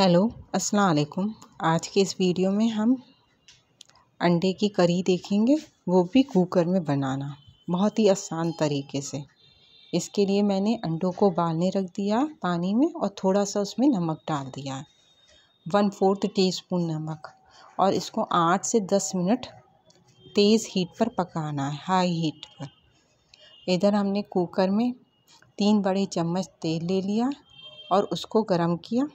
hello अस्सलाम वालेकुम आज के इस वीडियो में हम अंडे की करी देखेंगे वो भी कुकर में बनाना बहुत ही आसान तरीके से इसके लिए मैंने अंडों को उबालने रख दिया पानी में और थोड़ा सा उसमें नमक डाल दिया है वन फोर्थ टी स्पून नमक और इसको आठ से दस मिनट तेज़ हीट पर पकाना है हाई हीट पर इधर हमने कुकर में तीन बड़े चम्मच तेल ले लिया और उसको गरम किया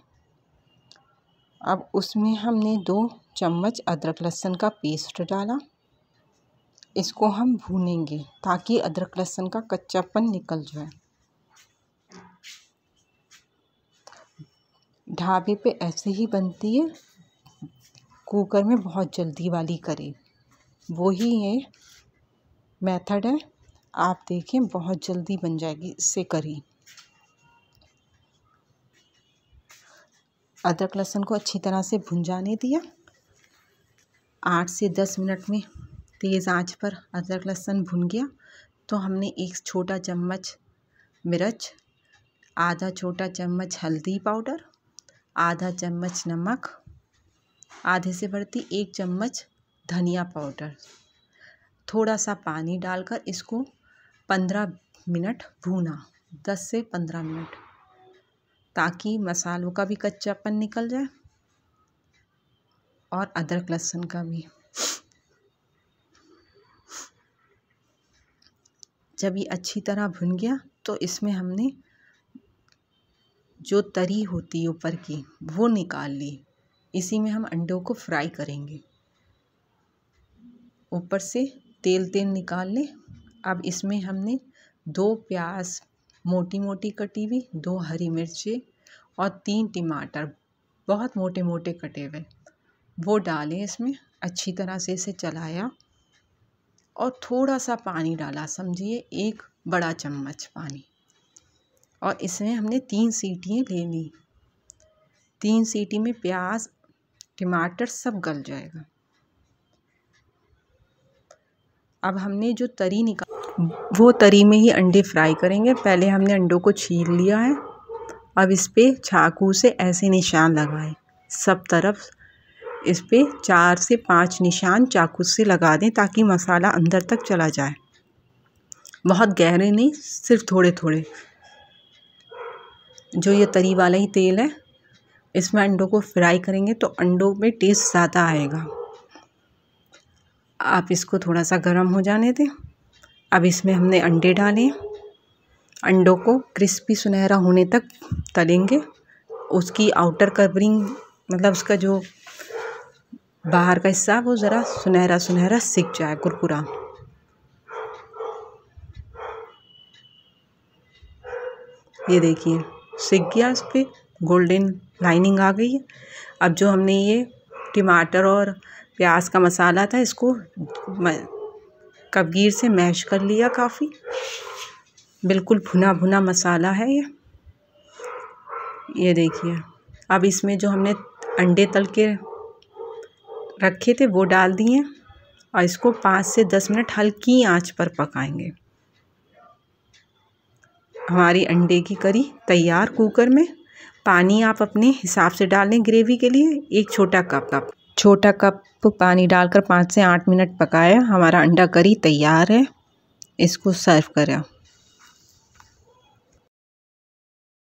अब उसमें हमने दो चम्मच अदरक लहसुन का पेस्ट डाला इसको हम भूनेंगे ताकि अदरक लहसुन का कच्चापन निकल जाए ढाबे पे ऐसे ही बनती है कुकर में बहुत जल्दी वाली करी वही ये मेथड है आप देखें बहुत जल्दी बन जाएगी इससे करी अदरक लहसुन को अच्छी तरह से भुन जाने दिया आठ से दस मिनट में तेज़ आंच पर अदरक लहसुन भुन गया तो हमने एक छोटा चम्मच मिर्च आधा छोटा चम्मच हल्दी पाउडर आधा चम्मच नमक आधे से बढ़ती एक चम्मच धनिया पाउडर थोड़ा सा पानी डालकर इसको पंद्रह मिनट भूना दस से पंद्रह मिनट ताकि मसालों का भी कच्चापन निकल जाए और अदरक लहसुन का भी जब ये अच्छी तरह भुन गया तो इसमें हमने जो तरी होती है ऊपर की वो निकाल ली इसी में हम अंडों को फ्राई करेंगे ऊपर से तेल तेल निकाल लें अब इसमें हमने दो प्याज मोटी मोटी कटी हुई दो हरी मिर्ची और तीन टमाटर बहुत मोटे मोटे कटे हुए वो डाले इसमें अच्छी तरह से इसे चलाया और थोड़ा सा पानी डाला समझिए एक बड़ा चम्मच पानी और इसमें हमने तीन सीटियाँ ले ली तीन सीटी में प्याज टमाटर सब गल जाएगा अब हमने जो तरी निकाल वो तरी में ही अंडे फ्राई करेंगे पहले हमने अंडों को छील लिया है अब इस पर चाकू से ऐसे निशान लगाए सब तरफ इस पर चार से पांच निशान चाकू से लगा दें ताकि मसाला अंदर तक चला जाए बहुत गहरे नहीं सिर्फ थोड़े थोड़े जो ये तरी वाला ही तेल है इसमें अंडों को फ्राई करेंगे तो अंडों में टेस्ट ज़्यादा आएगा आप इसको थोड़ा सा गर्म हो जाने दें अब इसमें हमने अंडे डाले अंडों को क्रिस्पी सुनहरा होने तक तलेंगे उसकी आउटर कवरिंग मतलब उसका जो बाहर का हिस्सा वो ज़रा सुनहरा सुनहरा सीख जाए कुरकुरा ये देखिए सीख गया इस पर गोल्डन लाइनिंग आ गई है अब जो हमने ये टमाटर और प्याज का मसाला था इसको कबगीर से मैश कर लिया काफ़ी बिल्कुल भुना भुना मसाला है ये ये देखिए अब इसमें जो हमने अंडे तल के रखे थे वो डाल दिए और इसको पाँच से दस मिनट हल्की आंच पर पकाएंगे हमारी अंडे की करी तैयार कुकर में पानी आप अपने हिसाब से डालें ग्रेवी के लिए एक छोटा कप कप छोटा कप पानी डालकर पाँच से आठ मिनट पकाया हमारा अंडा करी तैयार है इसको सर्व करें